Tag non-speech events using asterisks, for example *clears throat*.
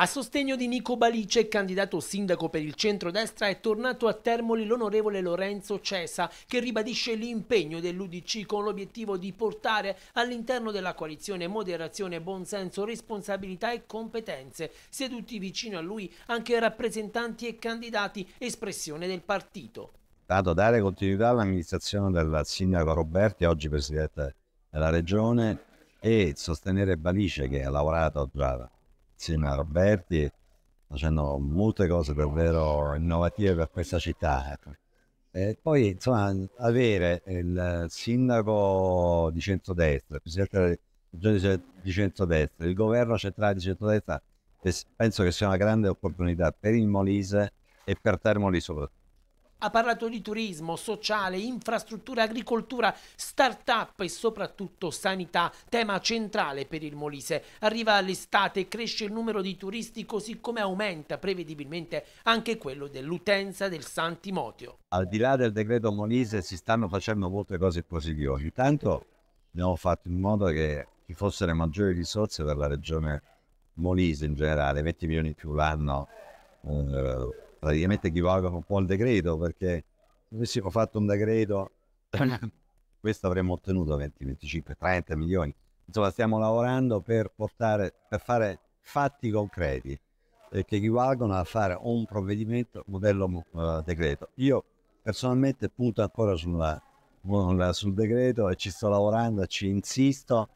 A sostegno di Nico Balice, candidato sindaco per il centrodestra, è tornato a Termoli l'onorevole Lorenzo Cesa, che ribadisce l'impegno dell'Udc con l'obiettivo di portare all'interno della coalizione moderazione, buonsenso, responsabilità e competenze, seduti vicino a lui anche rappresentanti e candidati, espressione del partito. Dato dare continuità all'amministrazione del sindaco Roberti, oggi presidente della regione, e sostenere Balice che ha lavorato già Brava insieme a Verdi facendo molte cose davvero innovative per questa città. Ecco. E poi insomma avere il sindaco di centrodestra, il presidente di centrodestra, il governo centrale di centrodestra, penso che sia una grande opportunità per il Molise e per Termoli soprattutto. Ha parlato di turismo, sociale, infrastrutture, agricoltura, start-up e soprattutto sanità, tema centrale per il Molise. Arriva l'estate, cresce il numero di turisti così come aumenta prevedibilmente anche quello dell'utenza del San Timotio. Al di là del decreto Molise si stanno facendo molte cose positive. Intanto abbiamo fatto in modo che ci fossero maggiori risorse per la regione Molise in generale, 20 milioni più l'anno. Eh, praticamente equivocano un po' il decreto perché se avessimo fatto un decreto *clears throat* questo avremmo ottenuto 20, 25, 30 milioni. Insomma stiamo lavorando per, portare, per fare fatti concreti eh, che equivalgono a fare un provvedimento modello uh, decreto. Io personalmente punto ancora sulla, sul decreto e ci sto lavorando, ci insisto